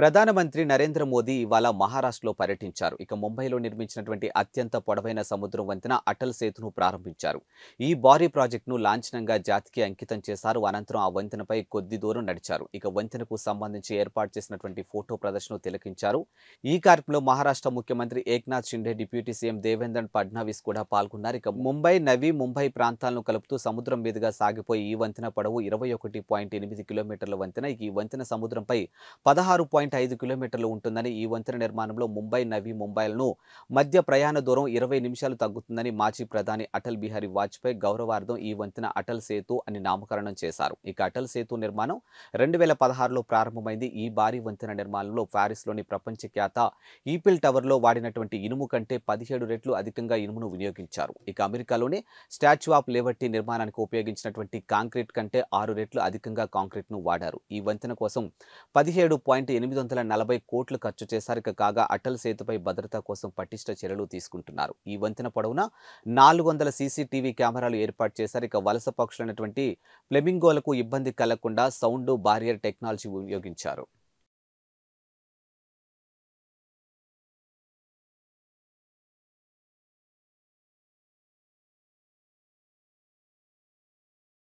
ప్రధానమంత్రి నరేంద్ర మోదీ ఇవాళ మహారాష్ట్రలో పర్యటించారు ఇక ముంబైలో నిర్మించినటువంటి అత్యంత పొడవైన సముద్రం వంతెన అటల్ సేతును ప్రారంభించారు ఈ భారీ ప్రాజెక్టును లాంఛనంగా జాతికి అంకితం చేశారు అనంతరం ఆ వంతెనపై కొద్ది దూరం నడిచారు ఇక వంతెనకు సంబంధించి ఏర్పాటు చేసినటువంటి ఫోటో ప్రదర్శన తిలకించారు ఈ కార్యక్రమంలో మహారాష్ట్ర ముఖ్యమంత్రి ఏక్నాథ్ షిండే డిప్యూటీ సీఎం దేవేంద్ర ఫడ్నవీస్ కూడా పాల్గొన్నారు ఇక ముంబై నవీ ముంబై ప్రాంతాలను కలుపుతూ సముద్రం మీదుగా సాగిపోయి ఈ వంతెన పొడవు ఇరవై ఒకటి పాయింట్ ఎనిమిది కిలోమీటర్ల వంతెన ఈ వంతెన సముద్రంపై పదహారు పాయింట్ పాయింట్ ఐదు కిలోమీటర్లు ఉంటుందని ఈ వంతెన నిర్మాణంలో ముంబై నవీ ముంబైలను మధ్య ప్రయాణ దూరం ఇరవై నిమిషాలు తగ్గుతుందని మాజీ ప్రధాని అటల్ బిహారీ వాజ్పేయి గౌరవార్థం ఈ వంతెన అటల్ సేతు అని నామకరణం చేశారు ఇక అటల్ సేతు నిర్మాణం రెండు వేల పదహారులో ప్రారంభమైంది ఈ భారీ వంతెన నిర్మాణంలో ప్యారిస్లోని ప్రపంచఖ్యాత ఈపిల్ టవర్లో వాడినటువంటి ఇనుము కంటే పదిహేడు రెట్లు అధికంగా ఇనుమును వినియోగించారు ఇక అమెరికాలోని స్టాచ్యూ ఆఫ్ లిబర్టీ నిర్మాణానికి ఉపయోగించినటువంటి కాంక్రీట్ కంటే ఆరు రెట్లు అధికంగా కాంక్రీట్ను వాడారు ఈ వంతెన కోసం పదిహేడు పాయింట్ ఎనిమిది వందల నలభై కోట్లు ఖర్చు చేశారు కాగా అటల్ సేతుపై భద్రత కోసం పటిష్ట చర్యలు తీసుకుంటున్నారు ఈ వంతెన పొడవునా నాలుగు వందల సీసీటీవీ కెమెరాలు ఏర్పాటు చేశారు ఇక వలస పక్షులైనటువంటి ఫ్లెమింగోలకు ఇబ్బంది కలగకుండా సౌండ్ బారియర్ టెక్నాలజీ ఉపయోగించారు